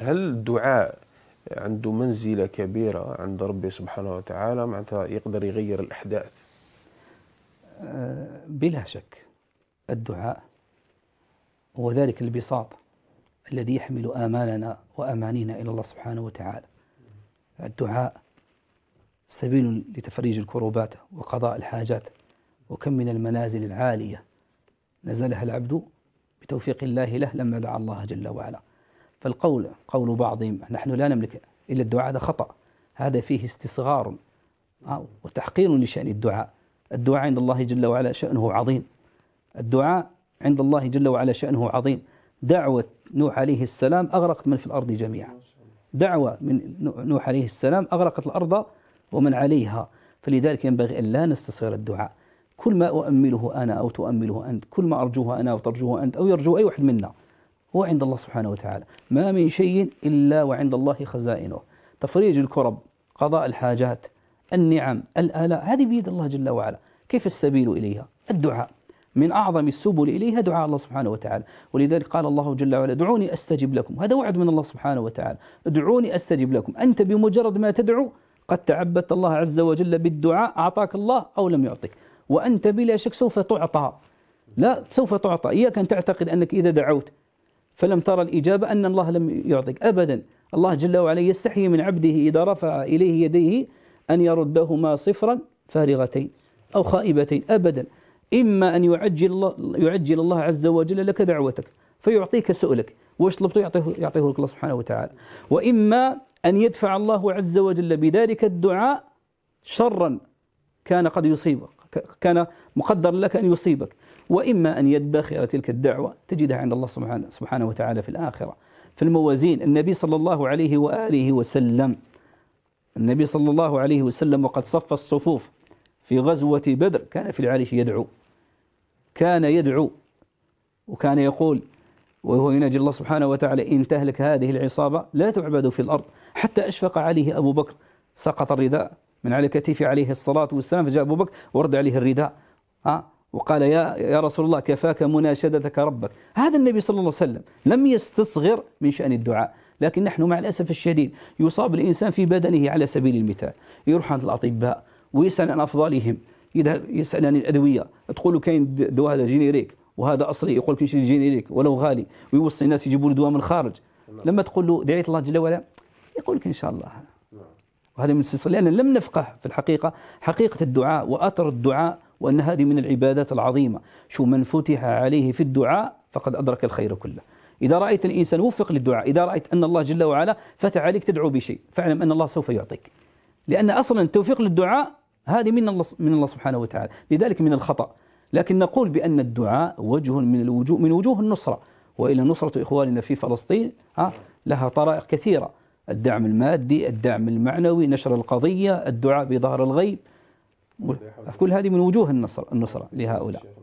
هل الدعاء عنده منزلة كبيرة عند ربي سبحانه وتعالى معناتها يقدر يغير الأحداث أه، بلا شك الدعاء هو ذلك البساط الذي يحمل آمالنا وأمانينا إلى الله سبحانه وتعالى الدعاء سبيل لتفريج الكروبات وقضاء الحاجات وكم من المنازل العالية نزلها العبد بتوفيق الله له لما دعا الله جل وعلا فالقول قول بعضهم نحن لا نملك إلا الدعاء هذا خطأ هذا فيه استصغار آه، وتحقير لشأن الدعاء الدعاء عند الله جل وعلا شأنه عظيم الدعاء عند الله جل وعلا شأنه عظيم دعوة نوح عليه السلام أغرقت من في الأرض جميعا دعوة من نوح عليه السلام أغرقت الأرض ومن عليها فلذلك ينبغي أن لا نستصغر الدعاء كل ما أؤمله أنا أو تؤمله أنت كل ما أرجوه أنا او ترجوه أنت أو يرجو أي واحد منا هو عند الله سبحانه وتعالى ما من شيء إلا وعند الله خزائنه تفريج الكرب قضاء الحاجات النعم الآلاء هذه بيد الله جل وعلا كيف السبيل إليها الدعاء من أعظم السبل إليها دعاء الله سبحانه وتعالى ولذلك قال الله جل وعلا دعوني أستجب لكم هذا وعد من الله سبحانه وتعالى دعوني أستجب لكم أنت بمجرد ما تدعو قد تعبدت الله عز وجل بالدعاء أعطاك الله أو لم يعطك وأنت بلا شك سوف تعطى لا سوف تعطى إياك أن تعتقد أنك إذا دعوت فلم ترى الإجابة أن الله لم يعطيك أبدا الله جل وعلا يستحي من عبده إذا رفع إليه يديه أن يردهما صفرا فارغتين أو خائبتين أبدا إما أن يعجل الله, يعجل الله عز وجل لك دعوتك فيعطيك سؤلك واش طلبته يعطيه, يعطيه لك الله سبحانه وتعالى وإما أن يدفع الله عز وجل بذلك الدعاء شرا كان قد يصيبك كان مقدر لك أن يصيبك وإما أن يدخر تلك الدعوة تجدها عند الله سبحانه, سبحانه وتعالى في الآخرة في الموازين النبي صلى الله عليه وآله وسلم النبي صلى الله عليه وسلم وقد صف الصفوف في غزوة بدر كان في العريش يدعو كان يدعو وكان يقول وهو يناجي الله سبحانه وتعالى إن تهلك هذه العصابة لا تعبد في الأرض حتى أشفق عليه أبو بكر سقط الرداء من على كتفه عليه الصلاة والسلام فجاء أبو بكر ورد عليه الرداء وقال يا يا رسول الله كفاك مناشدتك ربك هذا النبي صلى الله عليه وسلم لم يستصغر من شأن الدعاء لكن نحن مع الأسف الشديد يصاب الإنسان في بدنه على سبيل المثال يروح عند الأطباء ويسأل عن أفضلهم يسأل عن الأدوية تقول له كاين دواء هذا جينيريك وهذا أصلي يقول لك نشري جينيريك ولو غالي ويوصي الناس يجيبوا له دواء من الخارج نعم. لما تقول له دعيت الله جل وعلا يقول لك إن شاء الله نعم. وهذه من السلسلة لأننا لم نفقه في الحقيقة حقيقة الدعاء وأثر الدعاء وأن هذه من العبادات العظيمة شو من فتح عليه في الدعاء فقد أدرك الخير كله إذا رأيت الإنسان وفق للدعاء إذا رأيت أن الله جل وعلا فتح عليك تدعو بشيء فاعلم أن الله سوف يعطيك لأن أصلا التوفيق للدعاء هذه من الله من الله سبحانه وتعالى لذلك من الخطأ لكن نقول بأن الدعاء وجه من الوجوه من وجوه النصرة وإلى نصرة إخواننا في فلسطين لها طرائق كثيرة الدعم المادي الدعم المعنوي نشر القضية الدعاء بظهر الغيب كل هذه من وجوه النصر النصرة لهؤلاء